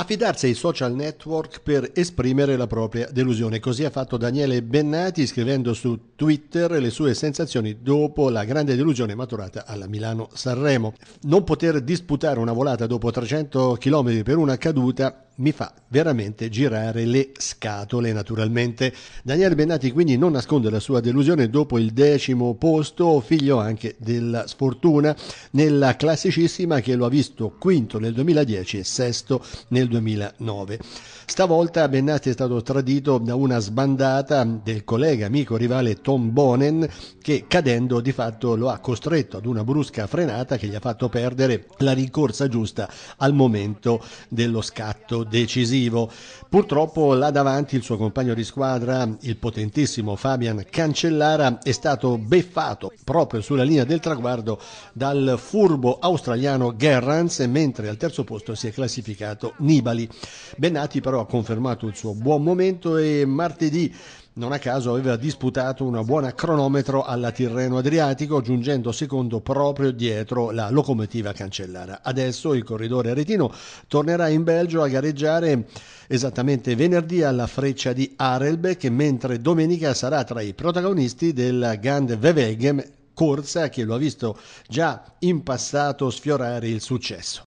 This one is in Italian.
affidarsi ai social network per esprimere la propria delusione. Così ha fatto Daniele Bennati scrivendo su Twitter le sue sensazioni dopo la grande delusione maturata alla Milano-Sanremo. Non poter disputare una volata dopo 300 km per una caduta mi fa veramente girare le scatole naturalmente. Daniele Bennati quindi non nasconde la sua delusione dopo il decimo posto, figlio anche della sfortuna, nella classicissima che lo ha visto quinto nel 2010 e sesto nel 2009. Stavolta Bennati è stato tradito da una sbandata del collega, amico, rivale Tom Bonen che cadendo di fatto lo ha costretto ad una brusca frenata che gli ha fatto perdere la rincorsa giusta al momento dello scatto decisivo. Purtroppo là davanti il suo compagno di squadra, il potentissimo Fabian Cancellara, è stato beffato proprio sulla linea del traguardo dal furbo australiano Gerrans, mentre al terzo posto si è classificato Nibali. Bennati però ha confermato il suo buon momento e martedì non a caso aveva disputato una buona cronometro alla Tirreno Adriatico, giungendo secondo proprio dietro la locomotiva cancellara. Adesso il corridore aretino tornerà in Belgio a gareggiare esattamente venerdì alla freccia di Arelbeck, mentre domenica sarà tra i protagonisti del Gand Wevegem corsa che lo ha visto già in passato sfiorare il successo.